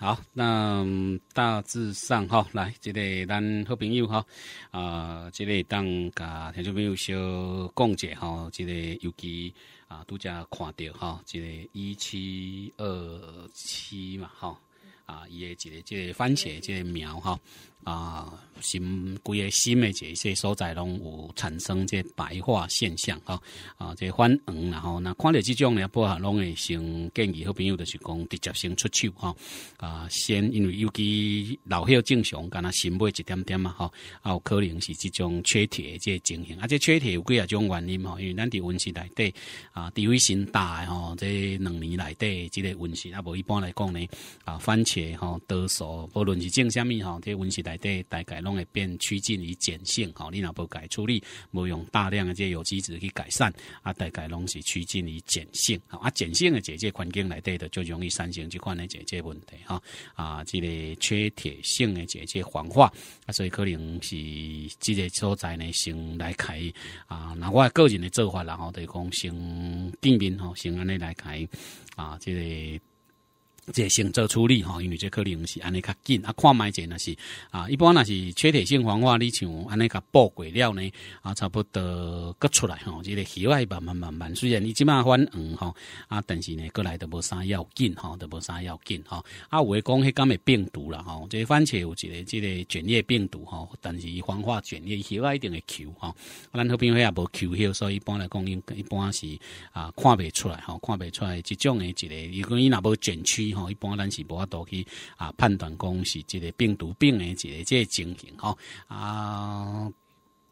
好，那大致上哈，来，这个咱好朋友哈，啊，这个当甲听众朋友小讲解哈，这个尤其啊，拄家看到哈，这个一七二七嘛哈。啊，伊诶一个即个番茄即个苗哈啊，新规个新诶，一些所在拢有产生即个白化现象吼啊，即泛黄然后那看着即种咧，不好拢会先建议好朋友就是讲直接先出手吼啊，先因为有其老后正常，敢若新买一点点嘛吼啊，有可能是即种缺铁即个情形，而个、缺铁有几啊种原因吼，因为咱伫温室内底啊，伫位先大吼，即两年内底即个温室啊，无一般来讲呢啊，番茄。也吼多数不论是种虾米吼，这温室里底大概拢会变趋近于碱性吼。你若不改处理，无用大量的这有机质去改善，啊，大概拢是趋近于碱性。啊，碱性的解解环境内底的就容易产生这块的解解问题吼。啊，这个缺铁性的解解黄化啊，所以可能是这个所在呢先来开啊，那我个人的做法，然后就讲先避面吼，先安尼来开啊，这个。即先做处理吼，因为这可能是安尼较紧啊。看卖者那是啊，一般那是缺铁性黄化，你像安尼个爆轨了呢啊，差不多割出来吼。这个叶啊，慢慢慢慢，虽然你即满翻黄吼啊，但是呢，过来都无啥要紧吼，都无啥要紧吼。啊，有诶讲迄敢咪病毒啦吼，这番茄有一个这个卷叶病毒吼，但是黄化卷叶叶一定会求吼。咱好边说也无求叶，所以一般来讲，因一般是啊看袂出来吼，看袂出来这种的一个，如果你那无卷曲。一般咱是无法度去啊判断讲是一个病毒病的一个这情形吼啊，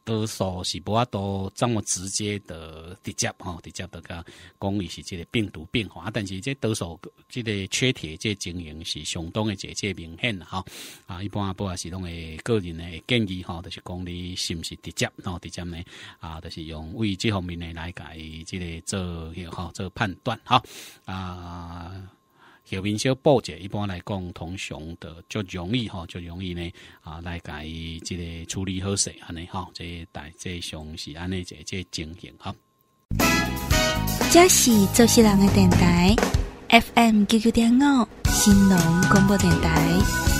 多数是无法度这么直接的直接吼，直接的讲讲是即个病毒病啊，但是这多数这个缺铁这经营是相当的这这明显吼。啊，一般不管是拢诶个人的建议吼，就是讲你是不是直接吼，直接呢啊，就是用为这方面来改这个做也好做判断哈啊。小面小薄者，一般来讲，通常的就容易哈，就容易呢啊，来伊这个处理好势安尼哈，这大致上是安尼这这情形哈。这是做士人的电台，FM 九九点五，新农广播电台。